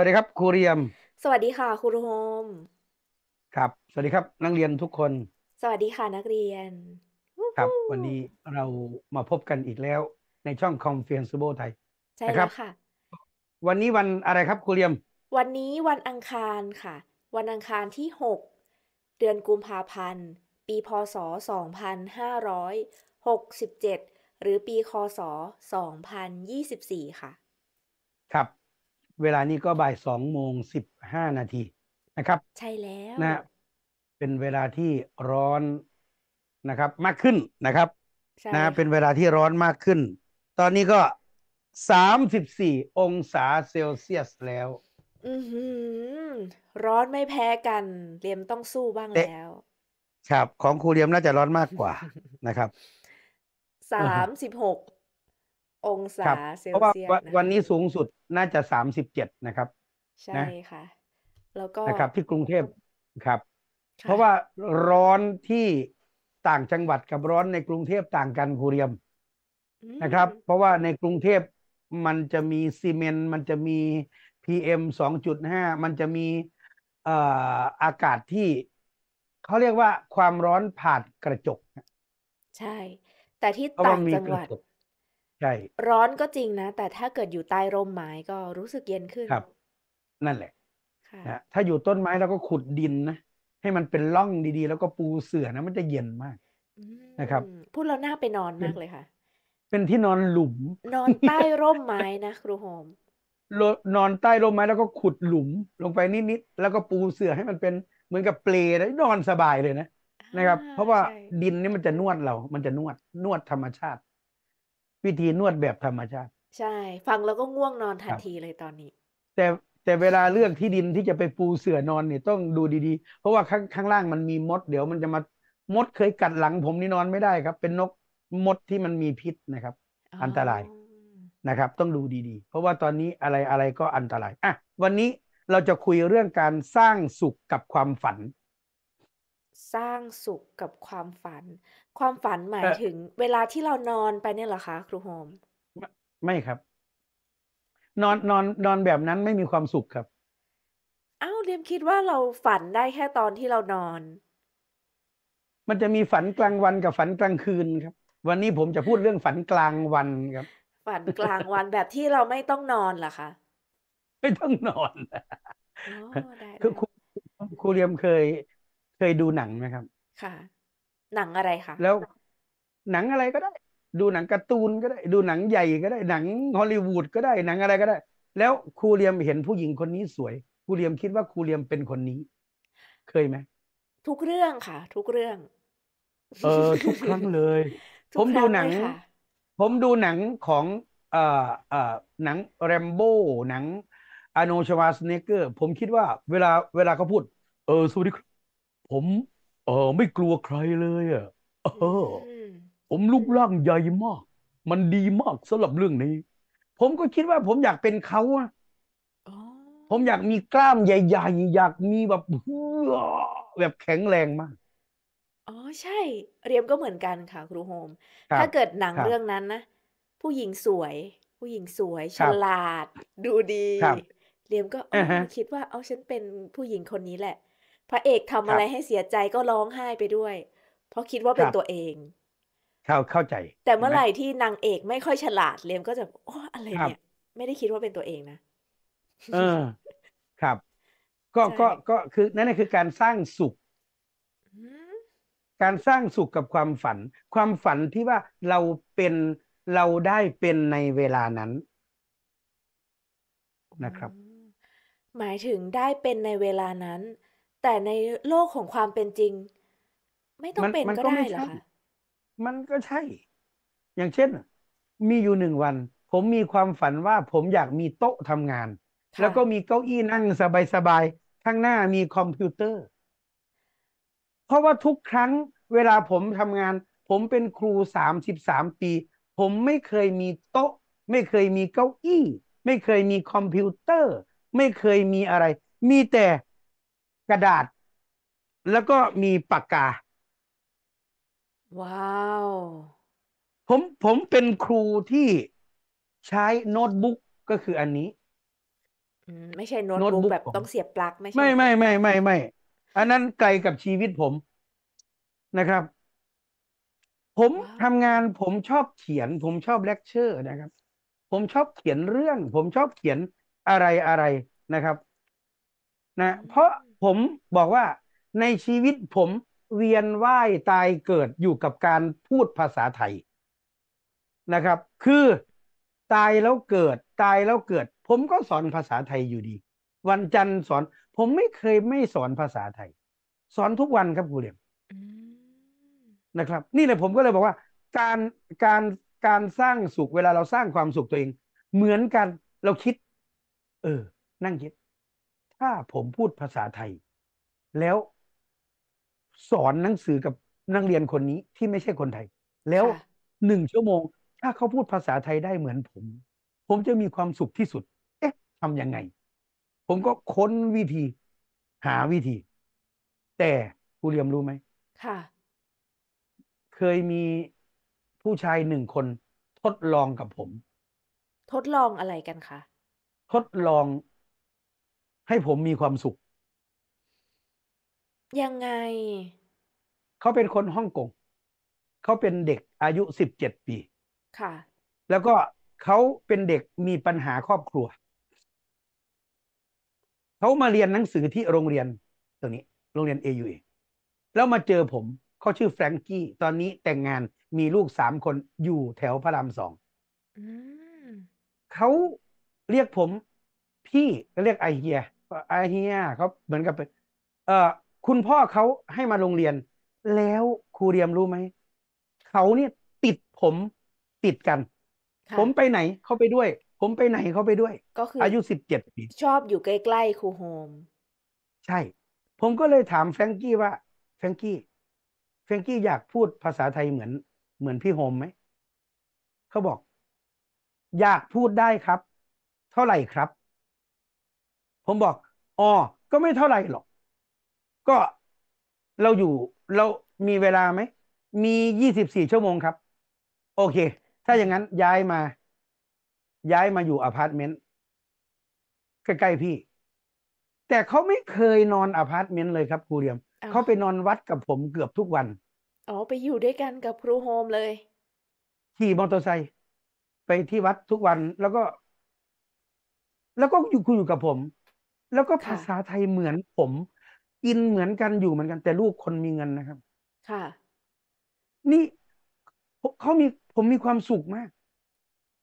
วัสดีครับครูเรียม สวัสดีค่ะครูโฮมครับ สวัสดีครับนักเรียนทุกคน สวัสดีค่ะนักเรียน ครับ วันนี้เรามาพบกันอีกแล้วในช่อง c o n f ฟี e n c e b l e ไทยใช่แล้วค่ะ วันนี้วันอะไรครับครูเรียม วันนี้วันอังคารค่ะ วันอังคารที่หกเดือนกุมภาพันธ์ปีพศสองพันห้าร้อยหกสิบเจ็ดหรือปีคศสองพันยี่สิบสี่ค่ะ ครับเวลานี้ก็บ่ายสองโมงสิบห้านาทีนะครับ ใช่แล้วนะ เป็นเวลาที่ร้อนนะครับ มากขึ้นนะครับนะเป็นเวลาที่ร้อนมากขึ้น ตอนนี้ก็สามสิบสี่องศาเซลเซียสแล้ว อือร้อนไม่แพ้กันเรียมต้องสู้บ้างแล้ว ครับ ของครูเรียมน่าจะร้อนมากกว่านะครับ สามสิบหกองศาเซลเซียสววันนี้สูงสุดน่าจะสามสิบเจ็ดนะครับใช่นะค่ะแล้วก็นะครับที่กรุงเทพครับ เพราะว่าร้อนที่ต่างจังหวัดกับร้อนในกรุงเทพต่างกันครูเรียมนะครับเพราะว่าในกรุงเทพมันจะมีซีเมนต์มันจะมีพีเอมสองจุดห้ามันจะมีเอ่ออากาศที่เขาเรียกว่าความร้อนผ่านกระจก ใช่ แต่ที่ต่างจังหวัดใช่ร้อนก็จริงนะ แต่ถ้าเกิดอยู่ใต้ร่มไม้ก็รู้สึกเย็นขึ้นครับ นั่นแหละค่ะนะถ้าอยู่ต้นไม้เราก็ขุดดินนะให้มันเป็นร่องดีๆ แล้วก็ปูเสื่อนะมันจะเย็นมากนะครับ พูดแล้วน่าไปนอนมากเลยค่ะ เป็นที่นอนหลุม นอนใต้ร่มไม้นะครูโฮมนอนใต้ร่มไม้แล้วก็ขุดหลุม ลงไปนิดๆแล้วก็ปูเสื่อให้มันเป็นเหมือนกับเปลนะนอนสบายเลยนะนะครับ เพราะว่าดินนี่มันจะนวดเรา มันจะนวดนวดธรรมชาติวิธีนวดแบบธรรมชาติ ใช่ ฟังแล้วก็ง่วงนอนทันทีเลยตอนนี้ แต่แต่เวลาเลือกที่ดินที่จะไปปูเสื่อนอนเนี่ยต้องดูดีๆ เพราะว่าข้างข้างล่างมันมีมด เดี๋ยวมันจะมามดเคยกัดหลังผมนี่นอนไม่ได้ครับ เป็นนกมดที่มันมีพิษนะครับ อันตรายนะครับ ต้องดูดีๆ เพราะว่าตอนนี้อะไรอะไรก็อันตราย อ่ะวันนี้เราจะคุยเรื่องการสร้างสุขกับความฝันสร้างสุขกับความฝัน ความฝันหมายถึงเวลาที่เรานอนไปเนี่ยเหรอคะ ครูโฮมไม่ครับ นอนนอนนอนแบบนั้นไม่มีความสุขครับอ้าวเรียมคิดว่าเราฝันได้แค่ตอนที่เรานอน มันจะมีฝันกลางวันกับฝันกลางคืนครับ วันนี้ผมจะพูดเรื่องฝันกลางวันครับ ฝันกลางวันแบบที่เราไม่ต้องนอนเหรอคะไม่ต้องนอนคือครูครูเรียมเคยเคยดูหนังไหมครับ ค่ะ หนังอะไรคะ แล้ว หนังอะไรก็ได้ ดูหนังการ์ตูนก็ได้ ดูหนังใหญ่ก็ได้ หนังฮอลลีวูดก็ได้หนังอะไรก็ได้ แล้วครูเรียมเห็นผู้หญิงคนนี้สวยครูเรียมคิดว่าครูเรียมเป็นคนนี้ เคยไหมทุกเรื่องค่ะ ทุกเรื่อง เออทุกครั้งเลย ผมดูหนัง ผมดูหนังของ เอ่อเอ่อหนังแรมโบ้หนังอโนชวาสเนเกอร์ ผมคิดว่า เวลาเวลาเขาพูดเออสวัสดีครับผมเออไม่กลัวใครเลยอ่ะเออ ผมลูกร่างใหญ่มาก มันดีมากสำหรับเรื่องนี้ ผมก็คิดว่าผมอยากเป็นเขาอ่ะผมอยากมีกล้ามใหญ่ๆอยากมีแบบเแบบแข็งแรงมาก อ๋อใช่เรียมก็เหมือนกันค่ะ ครูโฮมถ้าเกิดหนังรเรื่องนั้นนะผู้หญิงสวย ผู้หญิงสวยฉลาด ดูดีรเรียมก็คิดว่าเอาฉันเป็นผู้หญิงคนนี้แหละพระเอกทำอะไรให้เสียใจก็ร้องไห้ไปด้วย เพราะคิดว่าเป็นตัวเอง เข้าเข้าใจ แต่เมื่อไหร่ที่นางเอกไม่ค่อยฉลาดเลมก็จะโอ้อะไรเนี่ยไม่ได้คิดว่าเป็นตัวเองนะเออ ครับ ก็ ก็ ก็คือนั่นคือการสร้างสุข การสร้างสุขกับความฝัน ความฝันที่ว่าเราเป็นเราได้เป็นในเวลานั้นนะครับ หมายถึงได้เป็นในเวลานั้นแต่ในโลกของความเป็นจริง ไม่ต้องเป็นก็ได้เหรอคะมันก็ใช่ อย่างเช่น มีอยู่หนึ่งวัน ผมมีความฝันว่าผมอยากมีโต๊ะทำงาน แล้วก็มีเก้าอี้นั่งสบาย ๆ ข้างหน้ามีคอมพิวเตอร์ เพราะว่าทุกครั้งเวลาผมทำงาน ผมเป็นครูสามสิบสามปี ผมไม่เคยมีโต๊ะ ไม่เคยมีเก้าอี้ ไม่เคยมีคอมพิวเตอร์ ไม่เคยมีอะไร มีแต่กระดาษแล้วก็มีปากกา ว้าว ผมผมเป็นครูที่ใช้โน้ตบุ๊กก็คืออันนี้ ไม่ใช่โน้ตบุ๊กแบบต้องเสียบปลั๊กไม่ใช่ไม่ไม่ไม่ไม่ไม่อันนั้นไกลกับชีวิตผมนะครับ ผมาทำงานผมชอบเขียน ผมชอบเลคเชอร์ นะครับ ผมชอบเขียนเรื่อง ผมชอบเขียนอะไรอะไรนะครับ นะ เพราะผมบอกว่าในชีวิตผมเวียนว่ายตายเกิดอยู่กับการพูดภาษาไทยนะครับ คือตายแล้วเกิด ตายแล้วเกิด ผมก็สอนภาษาไทยอยู่ดี วันจันทร์สอน ผมไม่เคยไม่สอนภาษาไทย สอนทุกวันครับครูเรียมนะครับ นี่เลยผมก็เลยบอกว่า การการการสร้างสุขเวลาเราสร้างความสุขตัวเอง เหมือนกัน เราคิด เออ นั่งคิดถ้าผมพูดภาษาไทย แล้วสอนหนังสือกับนักเรียนคนนี้ที่ไม่ใช่คนไทย แล้วหนึ่งชั่วโมง ถ้าเขาพูดภาษาไทยได้เหมือนผม ผมจะมีความสุขที่สุด เอ๊ะทำยังไง ผมก็ค้นวิธีหาวิธี แต่ผูเรียมรู้ไหมค่ะ เคยมีผู้ชายหนึ่งคนทดลองกับผม ทดลองอะไรกันคะทดลองให้ผมมีความสุข ยังไง เขาเป็นคนฮ่องกงเขาเป็นเด็กอายุสิบเจ็ดปี ค่ะ แล้วก็เขาเป็นเด็กมีปัญหาครอบครัว เขามาเรียนหนังสือที่โรงเรียนตรงนี้ โรงเรียน AUA แล้วมาเจอผม เขาชื่อแฟรงกี้ตอนนี้แต่งงานมีลูกสามคนอยู่แถวพระรามสองเขาเรียกผม พี่ก็เรียกไอเฮียอาเฮียเขาเหมือนกับเออคุณพ่อเขาให้มาโรงเรียน แล้วครูเรียมรู้ไหมเขาเนี่ยติดผมติดกัน ผมไปไหนเขาไปด้วย ผมไปไหนเขาไปด้วยก็คือ อายุสิบเจ็ดปีชอบอยู่ใกล้ๆครูโฮม ใช่ ผมก็เลยถามแฟงกี้ว่า แฟงกี้ แฟงกี้อยากพูดภาษาไทยเหมือน เหมือนพี่โฮมไหม เขาบอก อยากพูดได้ครับ เท่าไหร่ครับผมบอกอ๋อก็ไม่เท่าไหร่หรอก ก็เราอยู่ เรามีเวลาไหม มียี่สิบสี่ชั่วโมงครับ โอเค ถ้าอย่างนั้นย้ายมา ย้ายมาอยู่อพาร์ตเมนต์ใกล้ๆพี่ แต่เขาไม่เคยนอนอพาร์ตเมนต์เลยครับ ครูเรียม เขาไปนอนวัดกับผมเกือบทุกวัน อ๋อ ไปอยู่ด้วยกันกับครูโฮมเลยขี่มอเตอร์ไซค์ไปที่วัดทุกวัน แล้วก็ แล้วก็อยู่คุยอยู่กับผมแล้วก็ภาษาไทยเหมือนผมกินเหมือนกันอยู่เหมือนกันแต่ลูกคนมีเงินนะครับ ค่ะ นี่เขามีผมมีความสุขมาก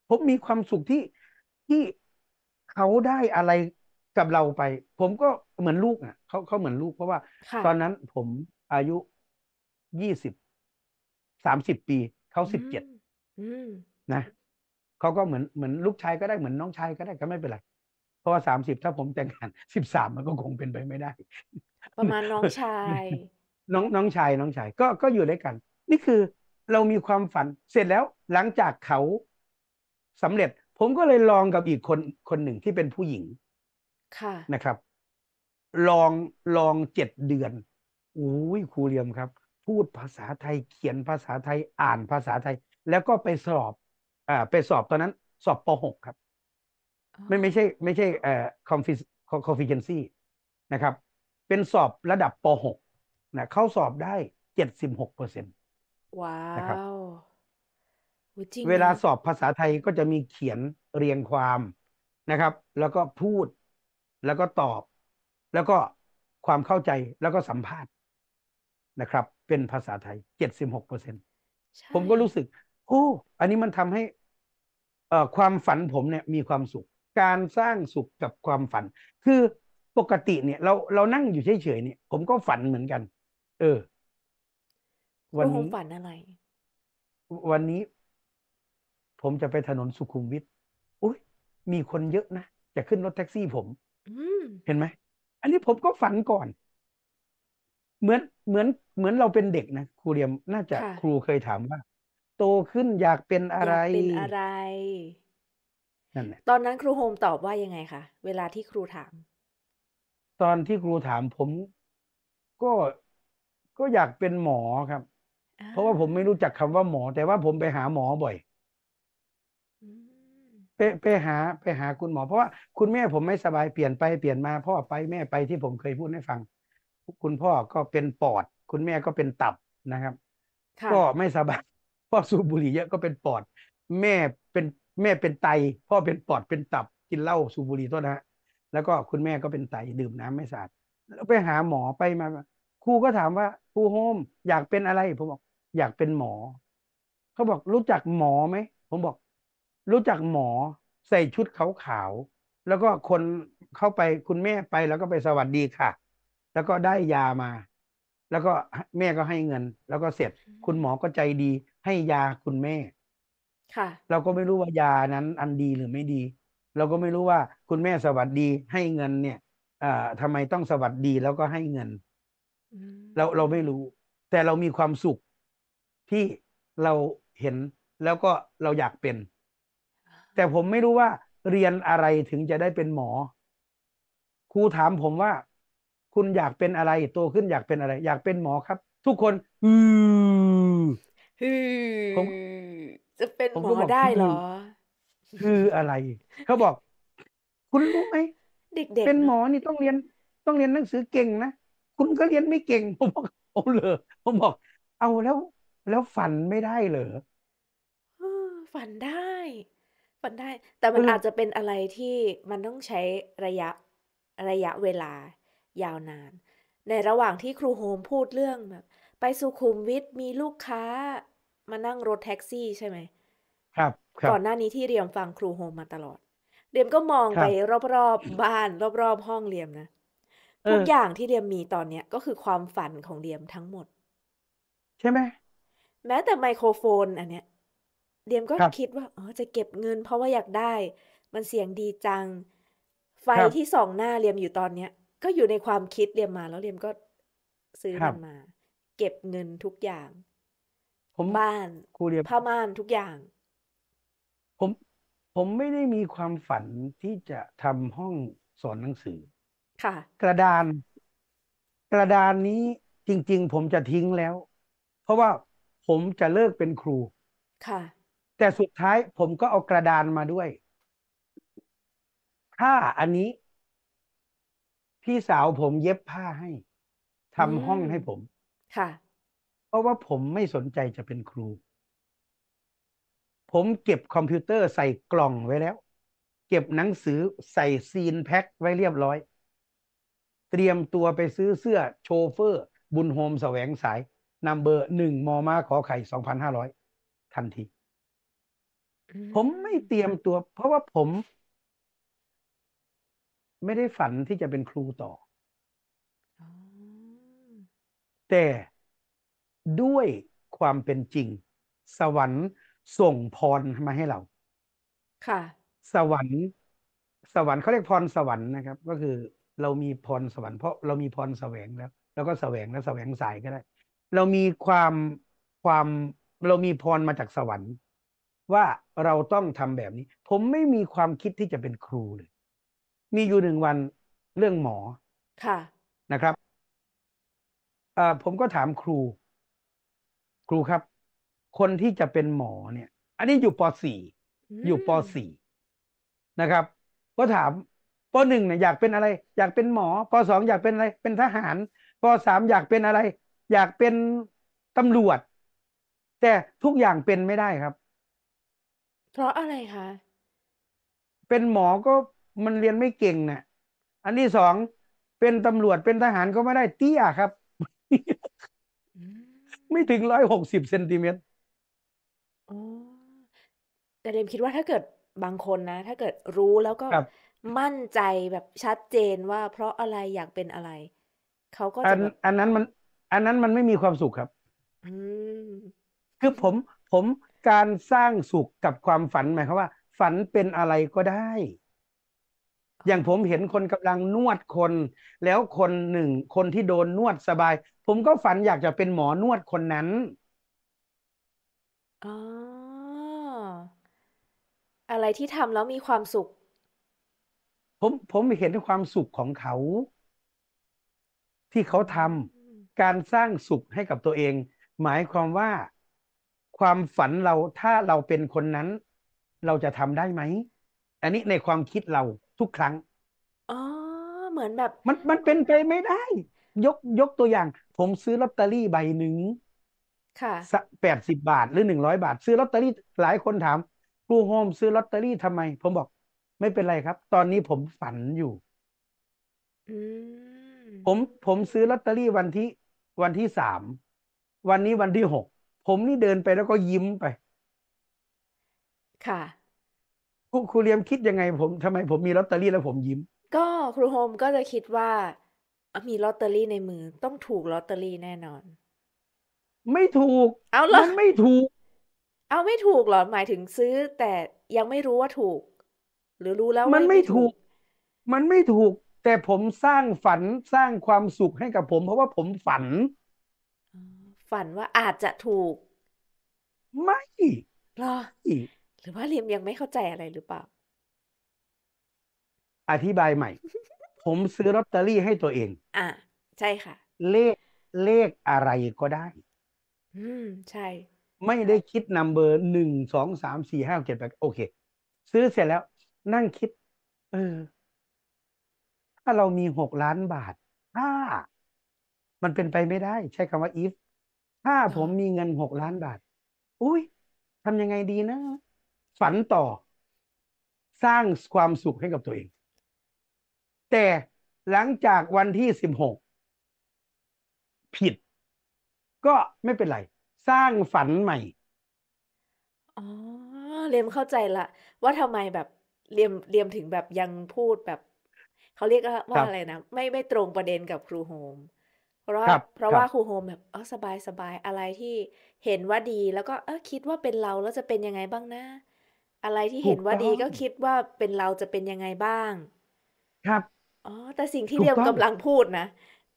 ผมมีความสุขที่ที่เขาได้อะไรกับเราไป ผมก็เหมือนลูกอ่ะเขาเขาเหมือนลูกเพราะว่าตอนนั้นผมอายุยี่สสิบามสิบปี เขาสิบเจ็ดนะ เขาก็เหมือนเหมือนลูกชายก็ได้เหมือนน้องชายก็ได้ก็ไม่เป็นไรราะว่าสามสิบถ้าผมแต่งงานสิบสามมันก็คงเป็นไปไม่ได้ ประมาณน้องชาย น้องน้องชายน้องชายก็ก็อยู่ด้วยกัน นี่คือเรามีความฝันเสร็จแล้ว หลังจากเขาสำเร็จ ผมก็เลยลองกับอีกคนคนหนึ่งที่เป็นผู้หญิงค่ะนะครับ ลองลองเจ็ดเดือนอุ้ยครูเรียมครับ พูดภาษาไทยเขียนภาษาไทยอ่านภาษาไทย แล้วก็ไปสอบอ่าไปสอบตอนนั้น สอบป .6 ครับไม่ไม่ใช่ ไม่ใช่เอ่อคอมฟิคอมฟิเคนซีนะครับ เป็นสอบระดับป .6 นะเข้าสอบได้เจ็ดสิบหกเปอร์เซ็นต์ว้าวเวลาสอบภาษาไทยก็จะมีเขียนเรียงความนะครับ แล้วก็พูดแล้วก็ตอบ แล้วก็ความเข้าใจแล้วก็สัมภาษณ์นะครับ เป็นภาษาไทยเจ็ดสิบหกเปอร์เซ็นผมก็รู้สึกโอ้อันนี้มันทำให้อ่ความฝันผมเนี่ยมีความสุขการสร้างสุขกับความฝัน คือปกติเนี่ย เราเรานั่งอยู่เฉยๆเนี่ยผมก็ฝันเหมือนกัน เออ วันนี้ฝันอะไร วันนี้ ผมจะไปถนนสุขุมวิทอุ้ยมีคนเยอะนะ จะขึ้นรถแท็กซี่ผมเห็นไหมอันนี้ผมก็ฝันก่อน เหมือนเหมือนเหมือนเราเป็นเด็กนะครูเรียมน่าจะครูเคยถามว่า โตขึ้นอยากเป็นอะไรอยากเป็นอะไรนั่นแหละตอนนั้นครูโฮมตอบว่ายังไงคะเวลาที่ครูถาม ตอนที่ครูถามผมก็ก็อยากเป็นหมอครับ เพราะว่าผมไม่รู้จักคำว่าหมอแต่ว่าผมไปหาหมอบ่อย ไปไปหาไปหาคุณหมอเพราะว่าคุณแม่ผมไม่สบายเปลี่ยนไปเปลี่ยนมา พ่อไปแม่ไปที่ผมเคยพูดให้ฟัง คุณพ่อก็เป็นปอด คุณแม่ก็เป็นตับนะครับก็ไม่สบาย พ่อสูบบุหรี่เยอะก็เป็นปอด แม่เป็นแม่เป็นไต พ่อเป็นปอดเป็นตับกินเหล้าสูบบุหรี่โทนะฮะแล้วก็คุณแม่ก็เป็นไตดื่มน้ำไม่สะอาดแล้วไปหาหมอไปมาครูก็ถามว่าครูโฮมอยากเป็นอะไร ผมบอก อยากเป็นหมอ เขาบอกรู้จักหมอไหมผมบอก รู้จักหมอใส่ชุดขาวๆแล้วก็คนเข้าไปคุณแม่ไปแล้วก็ไปสวัสดีค่ะ แล้วก็ได้ยามา แล้วก็แม่ก็ให้เงิน แล้วก็เสร็จ คุณหมอก็ใจดี ให้ยาคุณแม่ค่ะเราก็ไม่รู้ว่ายานั้นอันดีหรือไม่ดี เราก็ไม่รู้ว่า คุณแม่สวัสดีให้เงินเนี่ย อ่าทำไมต้องสวัสดีแล้วก็ให้เงินเราเราไม่รู้ แต่เรามีความสุขที่เราเห็นแล้วก็เราอยากเป็น แต่ผมไม่รู้ว่าเรียนอะไรถึงจะได้เป็นหมอครูถามผมว่าคุณอยากเป็นอะไรโตขึ้นอยากเป็นอะไร อยากเป็นหมอครับ ทุกคน อือือผมจะเป็นผมหมก็อได้เหรอ คืออะไร เขาบอก คุณรู้ไหม เด็กเป็นหมอนี่ต้องเรียน ต้องเรียนหนังสือเก่งนะ คุณก็เรียนไม่เก่ง ผมบอกเอาเลยผมบอก เอาแล้ว แล้วฝันไม่ได้เหรอฝันได้ ฝันได้ แต่มันอาจจะเป็นอะไรที่มันต้องใช้ระยะระยะเวลายาวนาน ในระหว่างที่ครูโฮมพูดเรื่องแบบ ไปสุขุมวิทมีลูกค้ามานั่งรถ แท็กซี่ใช่ไหมครับ ก่อนหน้านี้ที่เรียมฟังครูโฮมมาตลอดเรียมก็มองไปรอบๆ บ้านรอบๆห้องเรียมนะ ทุกอย่างที่เรียมมีตอนเนี้ยก็คือความฝันของเรียมทั้งหมด ใช่ไหมแม้แต่ไมโครโฟนอันเนี้ยเรียมก็คิดว่า อ๋อจะเก็บเงินเพราะว่าอยากได้ มันเสียงดีจัง ไฟที่ส่องหน้าเรียมอยู่ตอนเนี้ยก็อยู่ในความคิดเรียมมา แล้วเรียมก็ซื้อมันมา เก็บเงินทุกอย่างผมบ้านครูเรียบผ้าม่านทุกอย่าง ผมผมไม่ได้มีความฝันที่จะทำห้องสอนหนังสือ ค่ะ กระดาน กระดานนี้จริง ๆ ผมจะทิ้งแล้ว เพราะว่าผมจะเลิกเป็นครูค่ะ แต่สุดท้ายผมก็เอากระดานมาด้วยผ้าอันนี้พี่สาวผมเย็บผ้าให้ทำห้องให้ผมค่ะราะว่าผมไม่สนใจจะเป็นครู ผมเก็บคอมพิวเตอร์ใส่กล่องไว้แล้ว เก็บหนังสือใส่ซีนแพ็คไว้เรียบร้อย เตรียมตัวไปซื้อเสื้อโชเฟอร์ บุญโฮมแสวงสาย นัมเบอร์หนึ่งมอมาขอไข่สองพันห้าร้อยทันที ผมไม่เตรียมตัวเพราะว่าผม ไม่ได้ฝันที่จะเป็นครูต่อ แต่ด้วยความเป็นจริง สวรรค์ส่งพรมาให้เรา ค่ะ สวรรค์ สวรรค์เขาเรียกพรสวรรค์นะครับ ก็คือเรามีพรสวรรค์เพราะเรามีพรแสวงแล้ว แล้วก็แสวงแล้วแสวงสายก็ได้ เรามีความความ เรามีพรมาจากสวรรค์ว่าเราต้องทำแบบนี้ ผมไม่มีความคิดที่จะเป็นครูเลย มีอยู่หนึ่งวันเรื่องหมอค่ะนะครับผมก็ถามครูครูครับ คนที่จะเป็นหมอเนี่ย อันนี้อยู่ป .4 อยู่ป .4 นะครับก็ถามป .1 เนี่ยอยากเป็นอะไร อยากเป็นหมอป .2 อยากเป็นอะไรเป็นทหารป .3 อยากเป็นอะไร อยากเป็นตำรวจ แต่ทุกอย่างเป็นไม่ได้ครับ เพราะอะไรคะเป็นหมอก็มันเรียนไม่เก่งนะ่ะอันที่สองเป็นตำรวจเป็นทหารก็ไม่ได้เตี้ยครับไม่ถึงร้อยหกสิบเซนติเมตร อ๋อ แต่เดมคิดว่าถ้าเกิดบางคนนะ ถ้าเกิดรู้แล้วก็ มั่นใจแบบชัดเจนว่า เพราะอะไรอยากเป็นอะไร เขาก็จะออันนั้นมัน อันนั้นมันไม่มีความสุขครับ อืม คือผม ผมการสร้างสุขกับความฝันหมายความว่า ฝันเป็นอะไรก็ได้อย่างผมเห็นคนกำลังนวดคน แล้วคนหนึ่ง คนที่โดนนวดสบาย ผมก็ฝันอยากจะเป็นหมอนวดคนนั้นอ๋ออะไรที่ทำแล้วมีความสุข ผมผมเห็นความสุขของเขา ที่เขาทำการสร้างสุขให้กับตัวเอง หมายความว่า ความฝันเราถ้าเราเป็นคนนั้น เราจะทำได้ไหมอันนี้ในความคิดเราทุกครั้ง อ๋อ เหมือนแบบ มันมันเป็นไปไม่ได้ ยกยกตัวอย่าง ผมซื้อลอตเตอรี่ใบหนึ่ง ค่ะแปดสิบบาท หรือหนึ่งร้อยบาท ซื้อลอตเตอรี่ หลายคนถามครูโฮมซื้อลอตเตอรี่ทำไม ผมบอก ไม่เป็นไรครับ ตอนนี้ผมฝันอยู่อผมผมซื้อลอตเตอรี่วันที่ วันที่สาม วันนี้วันที่หก ผมนี่เดินไปแล้วก็ยิ้มไป ค่ะครูครูเลียมคิดยังไงผมทำไมผมมีลอตเตอรี่แล้ว ผมยิ้ม ก็ ครูโฮมก็จะคิดว่า มีลอตเตอรี่ในมือ ต้องถูกลอตเตอรี่แน่นอน ไม่ถูก เอาเหรอมันไม่ถูก เอาไม่ถูกเหรอ หมายถึงซื้อ แต่ยังไม่รู้ว่าถูก หรือรู้แล้วมันไม่ถูก มันไม่ถูก แต่ผมสร้างฝันสร้างความสุขให้กับผม เพราะว่าผมฝันฝันว่าอาจจะถูก ไม่หรอรือว่าเรียมยังไม่เข้าใจอะไรหรือเปล่า อธิบายใหม่ ผมซื้อลอตเตอรี่ให้ตัวเอง อ่าใช่ค่ะ เลขเลขอะไรก็ได้ อืม ใช่ ไม่ได้คิดนัมเบอร์หนึ่งสองสามสี่ห้าเจ็ดแปดโอเค ซื้อเสร็จแล้ว นั่งคิด เออ ถ้าเรามีหกล้านบาทถ้า มันเป็นไปไม่ได้ ใช้คำว่า if ถ้าผมมีเงินหกล้านบาท อุ้ยทำยังไงดีนะฝันต่อสร้างความสุขให้กับตัวเอง แต่หลังจากวันที่สิบหกผิด ก็ไม่เป็นไร สร้างฝันใหม่ อ๋อเรียมเข้าใจละ ว่าทำไมแบบเรียมเรียมถึงแบบยังพูดแบบเขาเรียกว่าอะไรนะไม่ไม่ตรงประเด็นกับครูโฮม เพราะ เพราะว่าครูโฮมแบบอ๋อสบายสบายอะไรที่เห็นว่าดีแล้วก็ เออคิดว่าเป็นเราแล้วจะเป็นยังไงบ้างนะอะไรที่เห็นว่าดีก็คิดว่าเป็นเราจะเป็นยังไงบ้าง ครับอ๋อ แต่สิ่งที่เรียมกำลังพูด นะ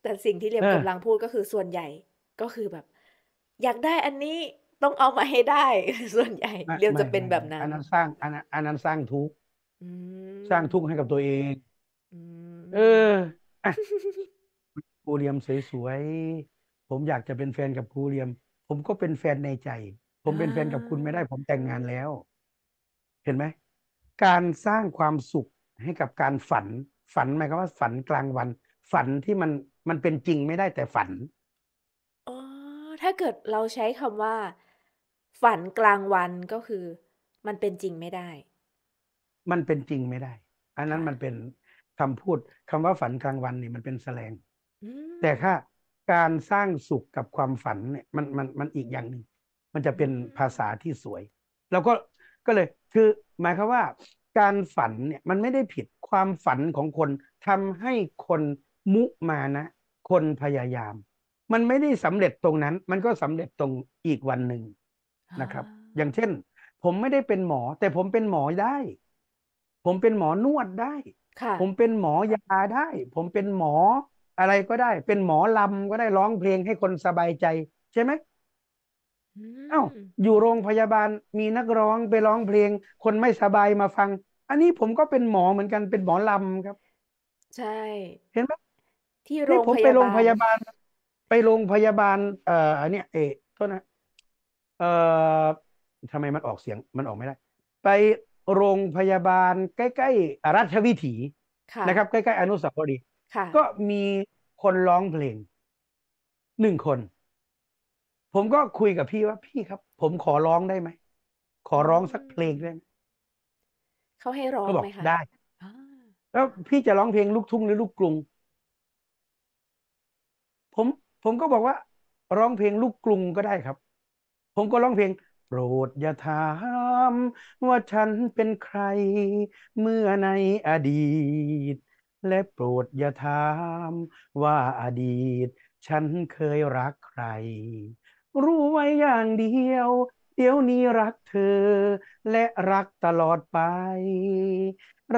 แต่สิ่งที่เรียมกำลังพูดก็คือส่วนใหญ่ก็คือแบบ อยากได้อันนี้ต้องเอามาให้ได้ส่วนใหญ่เรียมจะเป็นแบบนั้นอันนั้นสร้างอันนั้นอันนั้นสร้างทุกข์สร้างทุกข์ให้กับตัวเองเออครูเรียมสวยๆผมอยากจะเป็นแฟนกับครูเรียม ผมก็เป็นแฟนในใจผมเป็นแฟนกับคุณไม่ได้ ผมแต่งงานแล้วเห็นไหมการสร้างความสุขให้กับการฝัน ฝันหมายความว่าฝันกลางวัน ฝันที่มันมันเป็นจริงไม่ได้ แต่ฝันอ๋อถ้าเกิดเราใช้คำว่า ฝันกลางวันก็คือ มันเป็นจริงไม่ได้ มันเป็นจริงไม่ได้ อันนั้นมันเป็นคำพูดคำว่าฝันกลางวันนี่มันเป็นแสดงแต่ถ้าการสร้างสุขกับความฝันเนี่ยมันมันมันอีกอย่างหนึ่งมันจะเป็นภาษาที่สวย แล้วก็ก็เลยคือหมายความว่าการฝันเนี่ยมันไม่ได้ผิดความฝันของคนทำให้คนมุมานะ คนพยายาม มันไม่ได้สำเร็จตรงนั้น มันก็สำเร็จตรงอีกวันหนึ่งนะครับ อย่างเช่น ผมไม่ได้เป็นหมอแต่ผมเป็นหมอได้ ผมเป็นหมอนวดได้ผมเป็นหมอยาได้ ผมเป็นหมออะไรก็ได้ เป็นหมอลำก็ได้ร้องเพลงให้คนสบายใจใช่ไหมเอ้าอยู่โรงพยาบาลมีนักร้องไปร้องเพลง คนไม่สบายมาฟัง อันนี้ผมก็เป็นหมอเหมือนกันเป็นหมอลำครับ ใช่ เห็นไหมที่โรนี่าผมลไปโรงพยาบาล ไปโรงพยาบาลเอ่ออันเนี้ย เอะโทษนะเอ่อทำไมมันออกเสียง มันออกไม่ได้ ไปโรงพยาบาล ใกล้ๆรัชวิถีนะครับใกล้ๆอนุสาวรีย์ก็มีคนร้องเพลงหนึ่งคนผมก็คุยกับพี่ว่าพี่ครับผมขอร้องได้ไหมขอร้องสักเพลงได้ไหมเขาให้ร้องไหมคะได้แล้วพี่จะร้องเพลงลูกทุ่งหรือลูกกรุง ผมผมก็บอกว่า ร้องเพลงลูกกรุงก็ได้ครับ ผมก็ร้องเพลงโปรดอย่าถามว่าฉันเป็นใครเมื่อในอดีต และโปรดอย่าถามว่าอดีต ฉันเคยรักใครรู้ไว้อย่างเดียว เดี๋ยวนี้รักเธอและรักตลอดไป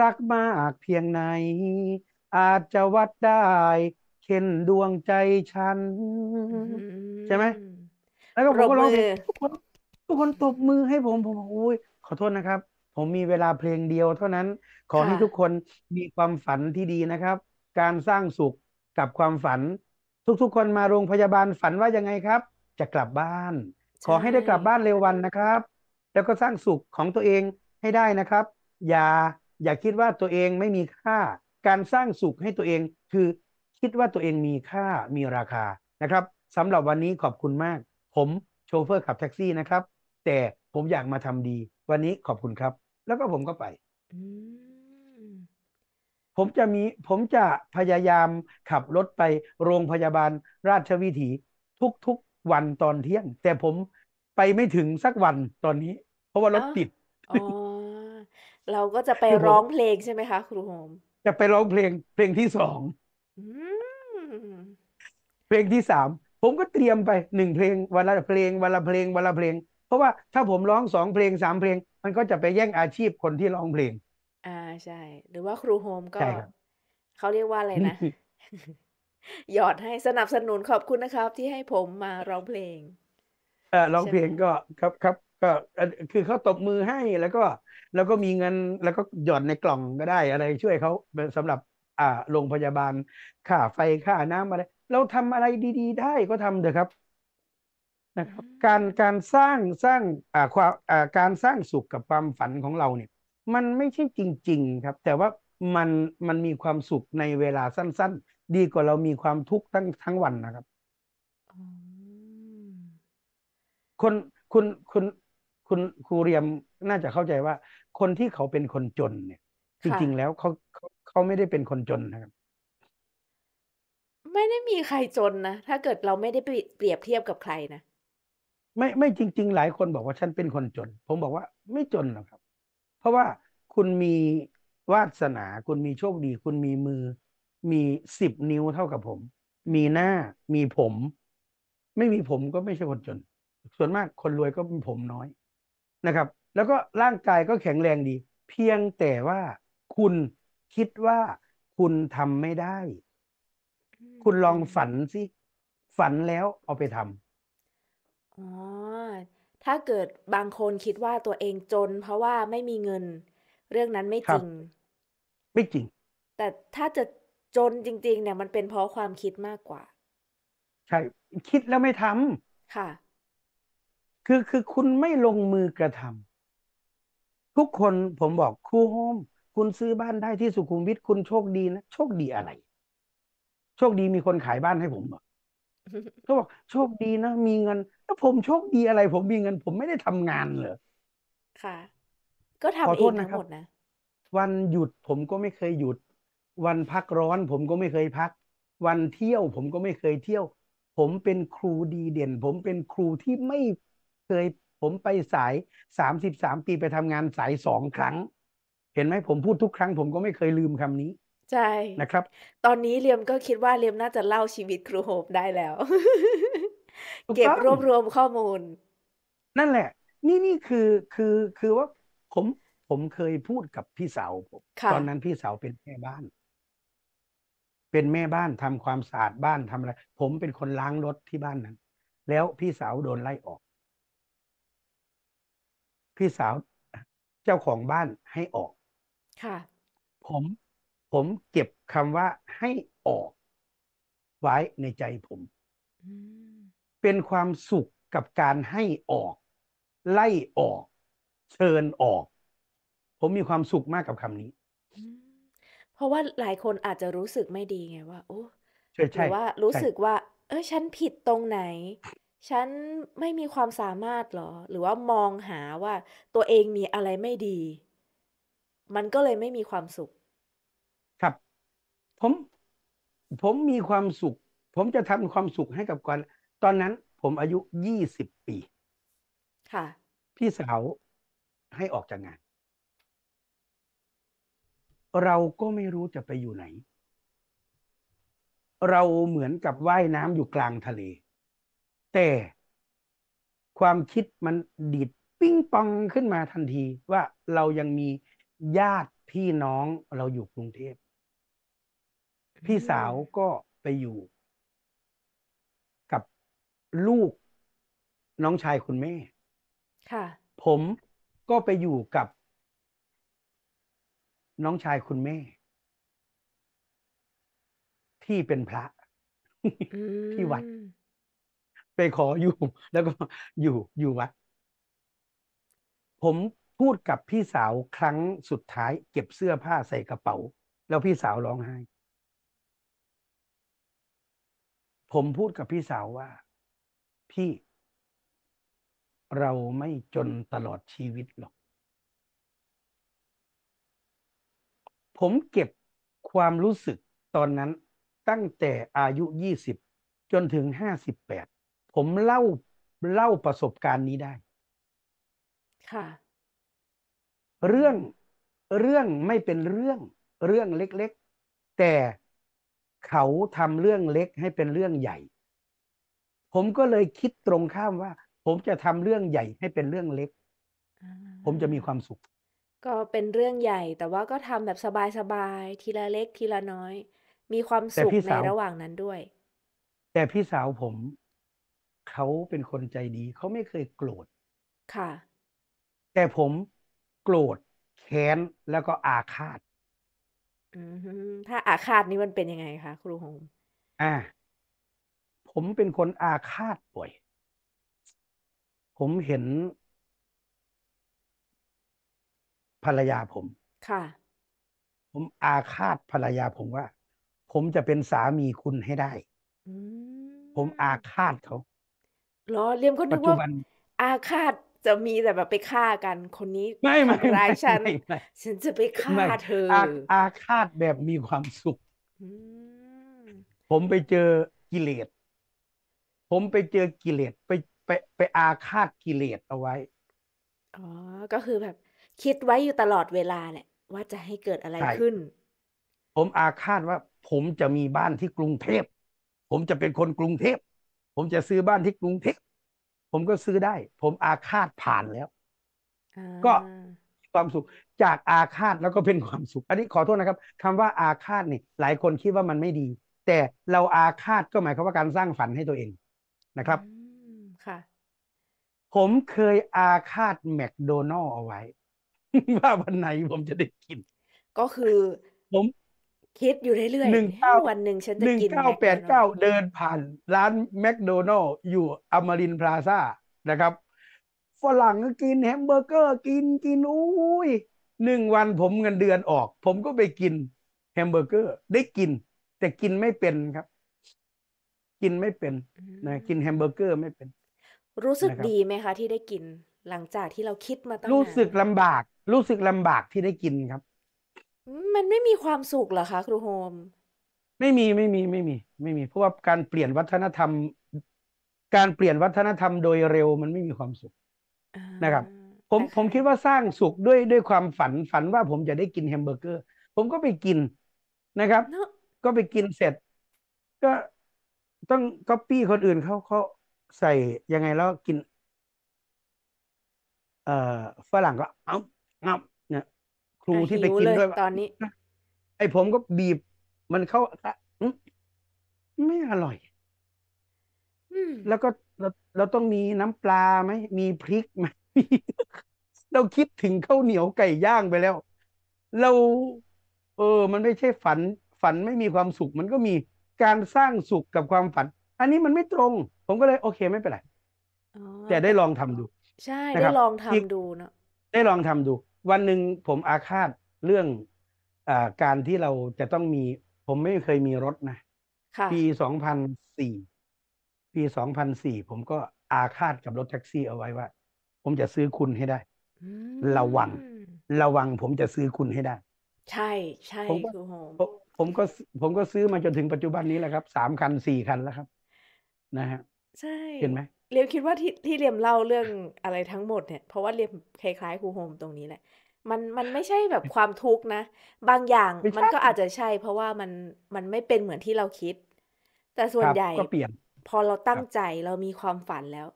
รักมากเพียงไหนอาจจะวัดได้เข็นดวงใจฉัน ใช่ไหมแล้วก็ผมก็ร้องเพลงทุกคนทุกคนตบมือให้ผม ผมโอ้ยขอโทษนะครับ ผมมีเวลาเพลงเดียว เท่านั้นขอให้ทุกคนมีความฝันที่ดีนะครับ การสร้างสุขกับความฝัน ทุก ๆ คนมาโรงพยาบาลฝันว่ายังไงครับจะกลับบ้าน ขอให้ได้กลับบ้านเร็ววันนะครับ แล้วก็สร้างสุขของตัวเองให้ได้นะครับ อย่าอย่าคิดว่าตัวเองไม่มีค่า การสร้างสุขให้ตัวเอง คือ คิดว่าตัวเองมีค่ามีราคานะครับสำหรับวันนี้ขอบคุณมาก ผมโชเฟอร์ขับแท็กซี่นะครับ แต่ผมอยากมาทำดี วันนี้ขอบคุณครับ แล้วก็ผมก็ไป ผมจะมีผมจะพยายามขับรถไปโรงพยาบาลราชวิถีทุกๆวันตอนเที่ยง แต่ผมไปไม่ถึงสักวันตอนนี้ เพราะว่ารถติดอ๋อเราก็จะไปคือร้อมงเพลงใช่ไหมคะ ครูโฮมจะไปร้องเพลง เพลงที่สองเพลงที่สามผมก็เตรียมไปหนึ่งเพลงวันละเพลงวันละเพลงวันละเพลง เพราะว่าถ้าผมร้องสองเพลงสามเพลง มันก็จะไปแย่งอาชีพคนที่ร้องเพลง อ่าใช่ หรือว่าครูโฮมก็ใช่ครับเขาเรียกว่าอะไรนะหยอดให้สนับสนุนขอบคุณนะครับที่ให้ผมมาร้องเพลง เออร้องเพลงก็ครับครับก็คือเขาตบมือให้แล้วก็ แล้วก็มีเงินแล้วก็หย่อนในกล่องก็ได้ อะไรช่วยเขาสำหรับ อ่าโรงพยาบาลค่าไฟค่าน้ำอะไร เราทำอะไรดี ๆ ได้ก็ทำเถอะครับ นะครับ การการสร้างสร้างอ่าความอ่าการสร้างสุขกับความฝันของเราเนี่ย มันไม่ใช่จริง ๆ ครับ แต่ว่ามันมันมีความสุขในเวลาสั้นๆดีกว่าเรามีความทุกข์ทั้งทั้งวันนะครับคนคุณคุณคุณครูเรียมน่าจะเข้าใจว่า คนที่เขาเป็นคนจนเนี่ย จริง ๆ แล้วเขาเขาเขาไม่ได้เป็นคนจนนะครับ ไม่ได้มีใครจนนะ ถ้าเกิดเราไม่ได้เปรีเปรียบเทียบกับใครนะ ไม่ไม่จริง ๆ หลายคนบอกว่าฉันเป็นคนจน ผมบอกว่าไม่จนหรอกครับ เพราะว่าคุณมีวาสนาคุณมีโชคดี คุณมีมือมีสิบนิ้วเท่ากับผม มีหน้า มีผม ไม่มีผมก็ไม่ใช่คนจน ส่วนมากคนรวยก็มีผมน้อยนะครับ แล้วก็ร่างกายก็แข็งแรงดี เพียงแต่ว่าคุณคิดว่าคุณทำไม่ได้ คุณลองฝันสิ ฝันแล้วเอาไปทำอ๋อ ถ้าเกิดบางคนคิดว่าตัวเองจน เพราะว่าไม่มีเงิน เรื่องนั้นไม่จริง ไม่จริง แต่ถ้าจะจนจริงๆเนี่ยมันเป็นเพราะความคิดมากกว่า ใช่ คิดแล้วไม่ทำค่ะ คือคือคุณไม่ลงมือกระทำทุกคนผมบอกครูโฮมคุณซื้อบ้านได้ที่สุขุมวิทคุณโชคดีนะ โชคดีอะไร โชคดีมีคนขายบ้านให้ผมเหรอเขาบอก โชคดีนะมีเงินแล้วผมโชคดีอะไร ผมมีเงิน ผมไม่ได้ทำงานเหรอค่ะ ก็ทำเองทั้งหมดนะวันหยุดผมก็ไม่เคยหยุดวันพักร้อนผมก็ไม่เคยพัก วันเที่ยวผมก็ไม่เคยเที่ยว ผมเป็นครูดีเด่นผมเป็นครูที่ไม่เคยผมไปสายสามสิบสามปีไปทำงานสายสองครั้ง เห็นไหมผมพูดทุกครั้ง ผมก็ไม่เคยลืมคำนี้ ใช่นะครับ ตอนนี้เลียมก็คิดว่าเลียมน่าจะเล่าชีวิตครูโฮมได้แล้ว เก็บรวบรวมข้อมูล นั่นแหละ นี่นี่คือคือคือว่า ผมผมเคยพูดกับพี่สาวผมตอนนั้นพี่สาวเป็นแม่บ้านเป็นแม่บ้านทำความสะอาดบ้านทำอะไรผมเป็นคนล้างรถที่บ้านนั้น แล้วพี่สาวโดนไล่ออก พี่สาวเจ้าของบ้านให้ออก ค่ะ ผม ผมเก็บคำว่าให้ออก ไว้ในใจผมเป็นความสุขกับการให้ออก ไล่ออก เชิญออก ผมมีความสุขมากกับคำนี้เพราะว่าหลายคนอาจจะรู้สึกไม่ดีไงว่า โอ้ใช่หใช่รือว่ารู้่สึกว่า เออฉันผิดตรงไหน ฉันไม่มีความสามารถหรอ หรือว่ามองหาว่า ตัวเองมีอะไรไม่ดี มันก็เลยไม่มีความสุข ครับ ผมผมมีความสุข ผมจะทำความสุขให้กับก่อนตอนนั้น ผมอายุยี่สิบปี ค่ะ พี่สาวให้ออกจากงานเราก็ไม่รู้จะไปอยู่ไหน เราเหมือนกับว่ายน้ำอยู่กลางทะเล แต่ความคิดมันดีดปิ้งปองขึ้นมาทันทีว่าเรายังมีญาติพี่น้องเราอยู่กรุงเทพ พี่สาวก็ไปอยู่ กับลูกน้องชายคุณแม่ ค่ะ ผมก็ไปอยู่กับน้องชายคุณแม่ ที่เป็นพระที่วัดไปขออยู่แล้วก็อยู่อยู่วัดผมพูดกับพี่สาวครั้งสุดท้ายเก็บเสื้อผ้าใส่กระเป๋า แล้วพี่สาวร้องไห้ ผมพูดกับพี่สาวว่าพี่ เราไม่จนตลอดชีวิตหรอกผมเก็บความรู้สึกตอนนั้น ตั้งแต่อายุ 20 จนถึง 58 ผมเล่าเล่าประสบการณ์นี้ได้ ค่ะ เรื่องเรื่องไม่เป็นเรื่อง เรื่องเล็ก ๆ แต่เขาทำเรื่องเล็กให้เป็นเรื่องใหญ่ ผมก็เลยคิดตรงข้ามว่า ผมจะทำเรื่องใหญ่ให้เป็นเรื่องเล็ก ผมจะมีความสุขก็เป็นเรื่องใหญ่ แต่ว่าก็ทำแบบสบายๆ ทีละเล็กทีละน้อย มีความแต่สุขสในวระหว่างนั้นด้วย แต่พี่สาวผม เขาเป็นคนใจดี เขาไม่เคยโกรธ ค่ะ แต่ผม โกรธ แค้นแล้วก็อาฆาตถ้าอาฆาตนี้มันเป็นยังไงคะครูโฮมอ่า ผมเป็นคนอาฆาตป่วย ผมเห็นภรรยาผม ค่ะ ผมอาฆาตภรรยาผมว่า ผมจะเป็นสามีคุณให้ได้ ผมอาฆาตเขาเหรอเลียมก็นึกว่าอาฆาตจะมีแต่แบบไปฆ่ากันคนนี้ไม่ไม่ทำร้าไม่ยฉันฉันจะไปฆ่าเธออาาฆาตแบบมีความสุขผมไปเจอกิเลส ผมไปเจอกิเลสไปไปไปอาฆาตกิเลสเอาไว้ อ๋อ ก็คือแบบคิดไว้อยู่ตลอดเวลาแหละว่าจะให้เกิดอะไรขึ้น ผมอาคาดว่าผมจะมีบ้านที่กรุงเทพ ผมจะเป็นคนกรุงเทพ ผมจะซื้อบ้านที่กรุงเทพ ผมก็ซื้อได้ ผมอาคาดผ่านแล้ว ก็ความสุขจากอาคาดแล้วก็เป็นความสุข อันนี้ขอโทษนะครับ คำว่าอาคาดนี่หลายคนคิดว่ามันไม่ดี แต่เราอาคาดก็หมายความว่าการสร้างฝันให้ตัวเองนะครับ ค่ะ ผมเคยอาคาดแมคโดนัลล์เอาไว้ว่าวันไหนผมจะได้กิน ก็คือผมคิดอยู่เรื่อยๆหนึ่งเก้าวันหนึ่งฉันจะกินหนึ่งเก้าแปดเก้าเดินผ่าน ร้านแมคโดนัลล์อยู่อมรินพลาซ่านะครับฝรั่งก็กินแฮมเบอร์เกอร์ กินกินอุ้ยหนึ่งวันผมเงินเดือนออก ผมก็ไปกินแฮมเบอร์เกอร์ ได้กิน แต่กินไม่เป็นครับ กินไม่เป็นนะกินแฮมเบอร์เกอร์ไม่เป็น รู้สึกดีไหมคะ ที่ได้กินหลังจากที่เราคิดมาตั้งรู้สึกลำบากรู้สึกลำบากที่ได้กินครับ มันไม่มีความสุขเหรอคะ ครูโฮม ไม่มีไม่มีไม่มี ไม่มี เพราะว่าการเปลี่ยนวัฒนธรรม การเปลี่ยนวัฒนธรรมโดยเร็วมันไม่มีความสุขนะครับ ผมผมคิดว่าสร้างสุขด้วยด้วยความฝันฝันว่าผมจะได้กินแฮมเบอร์เกอร์ ผมก็ไปกินนะครับก็ไปกินเสร็จ ก็ต้องก๊อปปี้คนอื่นเขาเขาใส่ยังไงแล้วกิน เอ่อฝรั่งก็เอ้างับเนี่ย ครูที่ไปกินด้วยตอนนี้ไอ้ผมก็บีบ มันเข้าไม่อร่อยแล้วก็เราเราต้องมีน้ำปลาไหมมีพริกไหมเราคิดถึงข้าวเหนียวไก่ย่างไปแล้ว เรา เออ มันไม่ใช่ฝัน ฝันไม่มีความสุข มันก็มีการสร้างสุขกับความฝัน อันนี้มันไม่ตรง ผมก็เลย โอเคไม่เป็นไรแต่ได้ลองทำดู ใช่ได้ลองทำดูเนาะได้ลองทำดูวันหนึ่งผมอาฆาตเรื่องอการที่เราจะต้องมี ผมไม่เคยมีรถนะปีสองพันสี่ปีสองพันสี่ผมก็อาฆาตกับรถแท็กซี่เอาไว้ว่าผมจะซื้อคุณให้ได้ ระวัง ระวังผมจะซื้อคุณให้ได้ ใช่ใช่ผมก็ผมผมก็ผมก็ซื้อมาจนถึงปัจจุบันนี้แหละครับสามคันสี่คันแล้วครับ นะฮะใช่เห็นไหมเรียมคิดว่าที่ที่เรียมเล่าเรื่องอะไรทั้งหมดเนี่ยเพราะว่าเรียมคล้ายๆ ครูโฮมตรงนี้แหละมันมันไม่ใช่แบบความทุกข์นะ บางอย่างมันก็อาจจะใช่ เพราะว่ามันมันไม่เป็นเหมือนที่เราคิด แต่ส่วนใหญ่ก็เปลี่ยนพอเราตั้งใจเรามีความฝันแล้ว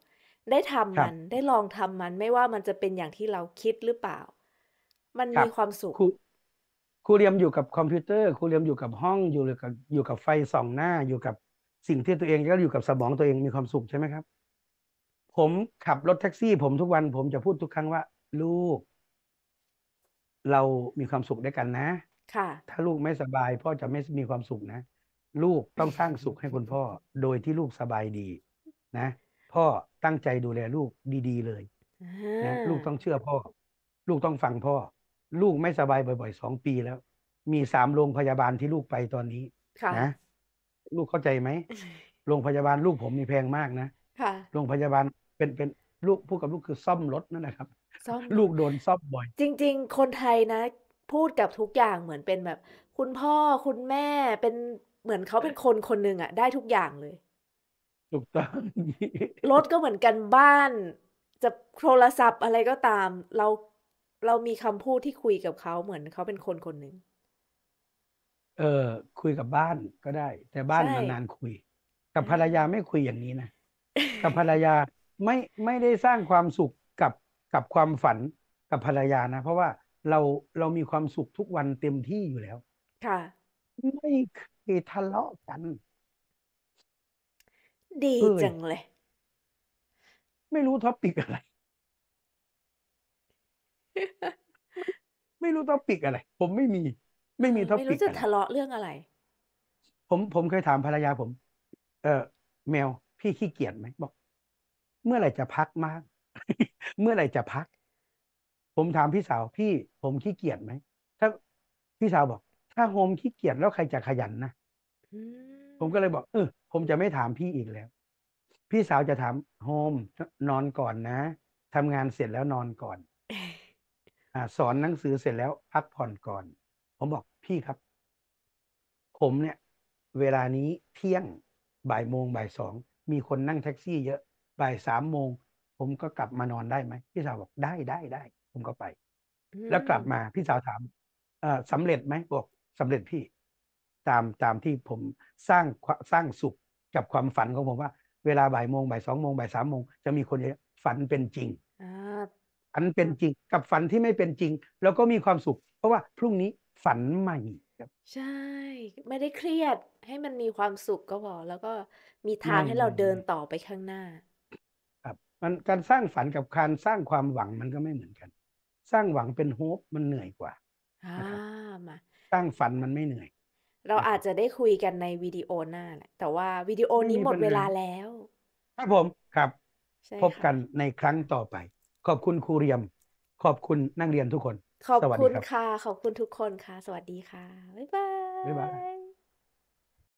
ได้ทำมันได้ลองทำมัน ไม่ว่ามันจะเป็นอย่างที่เราคิดหรือเปล่า มันมีความสุขครูเรียมอยู่กับคอมพิวเตอร์ครูเรียมอยู่กับห้องอยู่กับอยู่กับไฟส่องหน้าอยู่กับสิ่งที่ตัวเองก็อยู่กับสมองตัวเองมีความสุขใช่ไหมครับผมขับ รถแท็กซี่ ผมทุกวัน ผมจะพูดทุกครั้งว่า ลูก เรามีความสุขด้วยกันนะ ค่ะ ถ้าลูกไม่สบายพ่อจะไม่มีความสุขนะลูกต้องสร้างสุขให้คุณพ่อ โดยที่ลูกสบายดี นะ พ่อตั้งใจดูแลลูกดี ๆ เลยนะลูกต้องเชื่อพ่อ ลูกต้องฟังพ่อ ลูกไม่สบายบ่อยๆสองปีแล้ว มีสามโรงพยาบาลที่ลูกไปตอนนี้นะลูกเข้าใจไหมโรงพยาบาลลูกผมมีแพงมากนะโรงพยาบาลเป็นเป็นลูกพูดกับลูกคือซ่อมรถนั่นแหละครับซ่อมลูกโดนซ่อมบ่อย จริง ๆ คนไทยนะ พูดกับทุกอย่างเหมือนเป็นแบบ คุณพ่อคุณแม่เป็นเหมือนเขาเป็นคนคนหนึ่งอะได้ทุกอย่างเลยถูกต้องรถก็เหมือนกันบ้าน จะโทรศัพท์อะไรก็ตาม เราเรามีคำพูดที่คุยกับเขา เหมือนเขาเป็นคนคนหนึ่ง เออคุยกับบ้านก็ได้ แต่บ้านนานๆคุย กับภรรยาไม่คุยอย่างนี้นะกับภรรยาไม่ไม่ได้สร้างความสุขกับกับความฝันกับภรรยานะเพราะว่าเราเรามีความสุขทุกวันเต็มที่อยู่แล้ว ค่ะ ไม่เคยทะเลาะกัน ดีจังเลย ไม่รู้ท็อปิกอะไร ไม่รู้ท็อปิกอะไร ผมไม่มีไม่อมีท็อไม่รู้จะทะเลาะเรื่องอะไร ผมผมเคยถามภรรยาผม เออ แมวพี่ขี้เกียจไหมบอกเมื่อไหร่จะพักมาก เมื่อไหร่จะพัก ผมถามพี่สาวพี่ ผมขี้เกียจไหม ถ้าพี่สาวบอก ถ้าโฮมขี้เกียจแล้วใครจะขยันนะ ผมก็เลยบอกเออผมจะไม่ถามพี่อีกแล้ว พี่สาวจะถาม โฮมนอนก่อนนะ ทำงานเสร็จแล้วนอนก่อน อ่า สอนหนังสือเสร็จแล้วพักผ่อนก่อน ผมบอกพี่ครับ ผมเนี่ย เวลานี้เที่ยงบ่ายโมงบ่ายสองมีคนนั่งแท็กซี่เยอะบ่ายสามโมงผมก็กลับมานอนได้ไหมพี่สาวบอกได้ได้ได้ผมก็ไป แล้วกลับมาพี่สาวถามเออสำเร็จไหมบอกสำเร็จพี่ ตามตามที่ผมสร้างสร้างสุขกับความฝันของผมว่าเวลาบ่ายโมงบ่ายสองโมงบ่ายสามโมงจะมีคนฝันเป็นจริงฝันเป็นจริง กับฝันที่ไม่เป็นจริง แล้วก็มีความสุข เพราะว่าพรุ่งนี้ฝันใหม่ใช่ ไม่ได้เครียดให้มันมีความสุขก็พอแล้วก็มีทางให้เราเดินต่อไปข้างหน้ามันการสร้างฝันกับการสร้างความหวังมันก็ไม่เหมือนกัน สร้างหวังเป็นโฮปมันเหนื่อยกว่าอะคสร้างฝันมันไม่เหนื่อย เราอาจจะได้คุยกันในวิดีโอหน้าแหละ แต่ว่าวิดีโอนี้หมดเวลาแล้ว ครับผม ครับ พบกันในครั้งต่อไป ขอบคุณครูเรียม ขอบคุณนักเรียนทุกคนขอบคุณค่ะ ขอบคุณทุกคนค่ะ สวัสดีค่ะ บ๊ายบายบ๊ายบาย